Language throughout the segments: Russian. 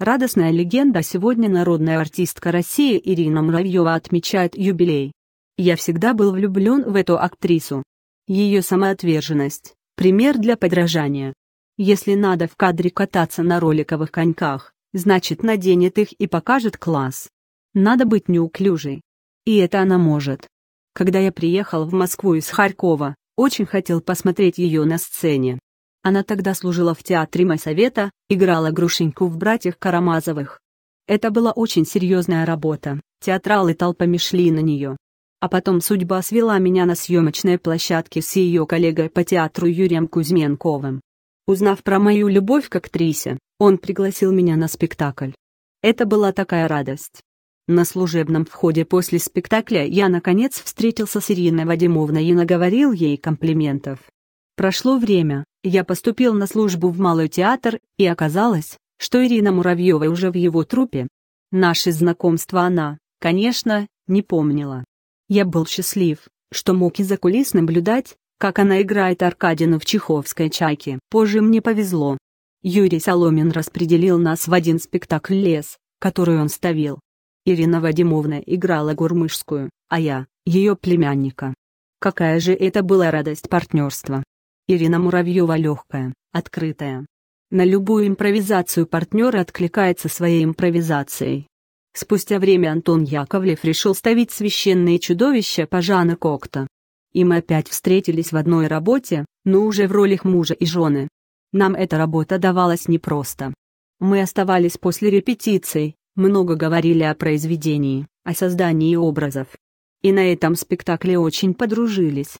Радостная легенда сегодня народная артистка России Ирина Муравьева отмечает юбилей. Я всегда был влюблен в эту актрису. Ее самоотверженность – пример для подражания. Если надо в кадре кататься на роликовых коньках, значит наденет их и покажет класс. Надо быть неуклюжей. И это она может. Когда я приехал в Москву из Харькова, очень хотел посмотреть ее на сцене. Она тогда служила в театре Майсовета, играла Грушеньку в «Братьях Карамазовых». Это была очень серьезная работа, театралы толпами шли на нее. А потом судьба свела меня на съемочной площадке с ее коллегой по театру Юрием Кузьменковым. Узнав про мою любовь к актрисе, он пригласил меня на спектакль. Это была такая радость. На служебном входе после спектакля я наконец встретился с Ириной Вадимовной и наговорил ей комплиментов. Прошло время, я поступил на службу в Малый театр, и оказалось, что Ирина Муравьева уже в его трупе. Наше знакомство она, конечно, не помнила. Я был счастлив, что мог из-за кулис наблюдать, как она играет Аркадину в чеховской чайке. Позже мне повезло. Юрий Соломин распределил нас в один спектакль «Лес», который он ставил. Ирина Вадимовна играла Гурмышскую, а я — ее племянника. Какая же это была радость партнерства. Ирина Муравьева легкая, открытая. На любую импровизацию партнер откликается своей импровизацией. Спустя время Антон Яковлев решил ставить священные чудовища по Жанну Кокта. И мы опять встретились в одной работе, но уже в ролях мужа и жены. Нам эта работа давалась непросто. Мы оставались после репетиций, много говорили о произведении, о создании образов. И на этом спектакле очень подружились.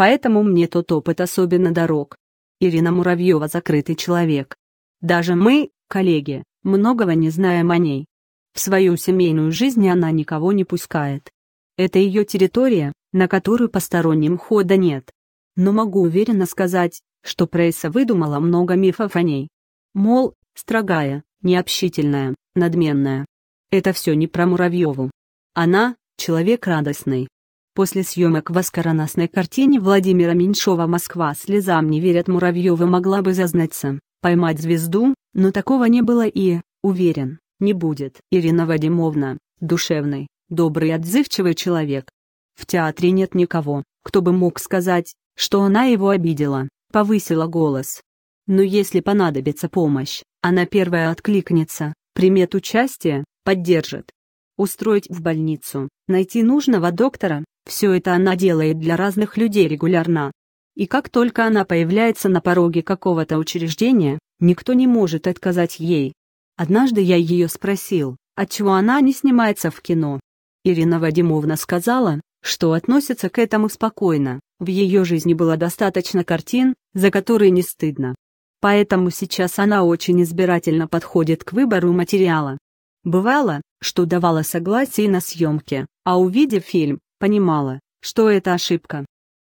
Поэтому мне тот опыт особенно дорог. Ирина Муравьева закрытый человек. Даже мы, коллеги, многого не знаем о ней. В свою семейную жизнь она никого не пускает. Это ее территория, на которую посторонним хода нет. Но могу уверенно сказать, что пресса выдумала много мифов о ней. Мол, строгая, необщительная, надменная. Это все не про Муравьеву. Она – человек радостный, После съемок в оскароносной картине Владимира Меньшова «Москва слезам не верят» Муравьева могла бы зазнаться, поймать звезду, но такого не было и, уверен, не будет. Ирина Вадимовна, душевный, добрый и отзывчивый человек. В театре нет никого, кто бы мог сказать, что она его обидела, повысила голос. Но если понадобится помощь, она первая откликнется, примет участие, поддержит. Устроить в больницу, найти нужного доктора, все это она делает для разных людей регулярно. И как только она появляется на пороге какого-то учреждения, никто не может отказать ей. Однажды я ее спросил, отчего она не снимается в кино. Ирина Вадимовна сказала, что относится к этому спокойно, в ее жизни было достаточно картин, за которые не стыдно. Поэтому сейчас она очень избирательно подходит к выбору материала. Бывало, что давала согласие на съемки, а увидев фильм, понимала, что это ошибка.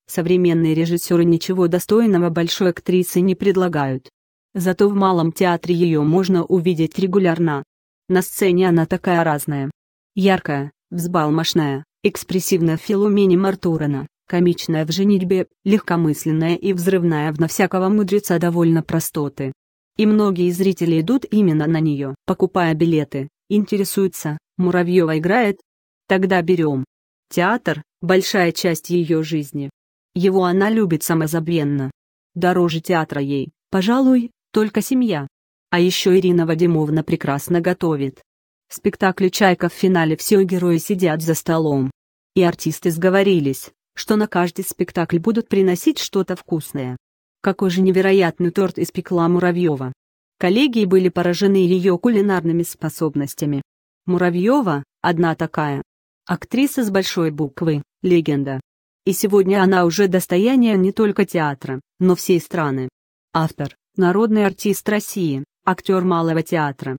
Современные режиссеры ничего достойного большой актрисы не предлагают. Зато в малом театре ее можно увидеть регулярно. На сцене она такая разная. Яркая, взбалмошная, экспрессивная в Филумене Мартурана, комичная в «Женитьбе», легкомысленная и взрывная в «На всякого мудреца довольно простоты». И многие зрители идут именно на нее, покупая билеты, интересуются, Муравьева играет? Тогда берем. Театр – большая часть ее жизни. Его она любит самозабвенно. Дороже театра ей, пожалуй, только семья. А еще Ирина Вадимовна прекрасно готовит. В спектакле «Чайка» в финале все герои сидят за столом. И артисты сговорились, что на каждый спектакль будут приносить что-то вкусное. Какой же невероятный торт испекла Муравьева. Коллеги были поражены ее кулинарными способностями. Муравьева – одна такая, Актриса с большой буквы, легенда. И сегодня она уже достояние не только театра, но всей страны. Автор, народный артист России, актер малого театра,